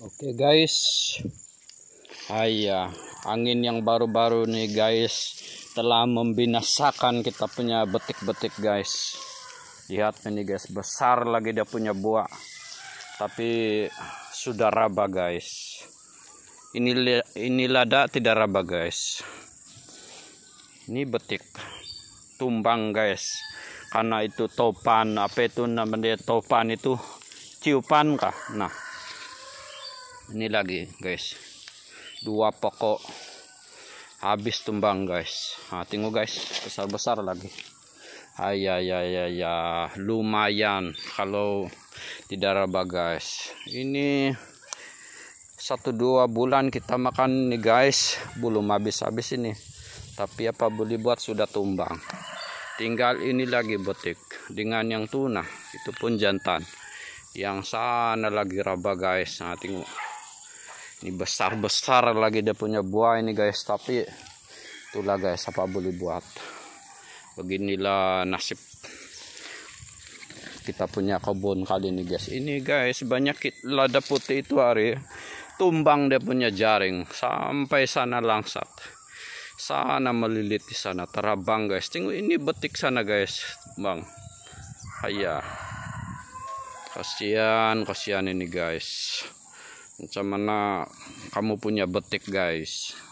Oke okay guys, ayah iya. angin yang baru-baru nih guys telah membinasakan kita punya betik-betik guys. Lihat ini guys, besar lagi dia punya buah, tapi sudah raba guys. Ini ini lada tidak raba guys. Ini betik tumbang guys, karena itu topan apa itu namanya topan itu ciupan kah? Nah ini lagi guys dua pokok habis tumbang guys nah, tinggu, guys besar-besar lagi ayah ya ya ya lumayan kalau di darah guys ini satu dua bulan kita makan nih guys belum habis-habis ini tapi apa boleh buat sudah tumbang tinggal ini lagi betik dengan yang tuna itu pun jantan yang sana lagi raba guys nah tinggu ini besar besar lagi dia punya buah ini guys tapi itulah guys apa boleh buat beginilah nasib kita punya kebun kali ini guys ini guys banyak lada putih itu hari tumbang dia punya jaring sampai sana langsat sana melilit di sana terabang guys tengok ini betik sana guys bang ayah kasihan kasihan ini guys macam mana kamu punya betik guys